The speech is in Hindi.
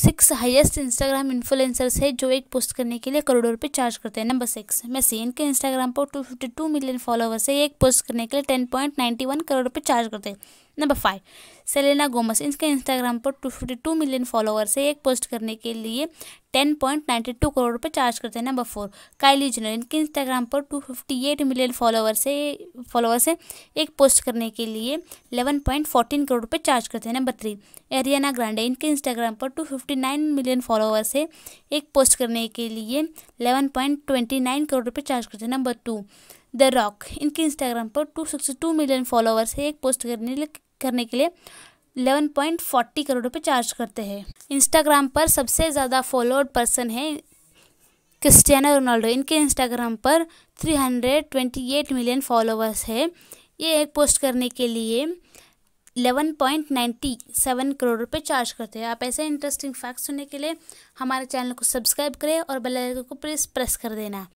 सिक्स हाईएस्ट इंस्टाग्राम इन्फ्लुएंसर्स है जो एक पोस्ट करने के लिए करोड़ों रुपये चार्ज करते हैं नंबर सिक्स मैसी इनके इंस्टाग्राम पर two fifty two million followers है एक पोस्ट करने के लिए ten point ninety one crore रुपये चार्ज करते हैं नंबर फाइव सेलेना गोमस इनके इंस्टाग्राम पर two fifty two million followers है एक पोस्ट करने के लिए ten point ninety two crore रुपये चार्ज करते हैं नंबर फोर काइली जनर इनके इंस्टाग्राम पर two fifty eight million followers है फॉलोअर्स है एक पोस्ट करने के लिए एलेवन पॉइंट फोर्टीन करोड़ रुपये चार्ज करते हैं नंबर थ्री एरियाना ग्रांडे इनके इंस्टाग्राम पर two fifty nine million followers है एक पोस्ट करने के लिए eleven point twenty nine crore रुपये चार्ज करते हैं नंबर टू द रॉक इनके इंस्टाग्राम पर two sixty two million followers है एक पोस्ट करने करने के लिए 11.40 करोड़ रुपए चार्ज करते हैं इंस्टाग्राम पर सबसे ज़्यादा फॉलोअर्ड पर्सन है क्रिस्टियानो रोनाल्डो इनके इंस्टाग्राम पर 328 मिलियन फॉलोअर्स है ये एक पोस्ट करने के लिए 11.97 करोड़ रुपए चार्ज करते हैं आप ऐसे इंटरेस्टिंग फैक्ट सुनने के लिए हमारे चैनल को सब्सक्राइब करें और बेल आइकन को प्रेस प्रेस कर देना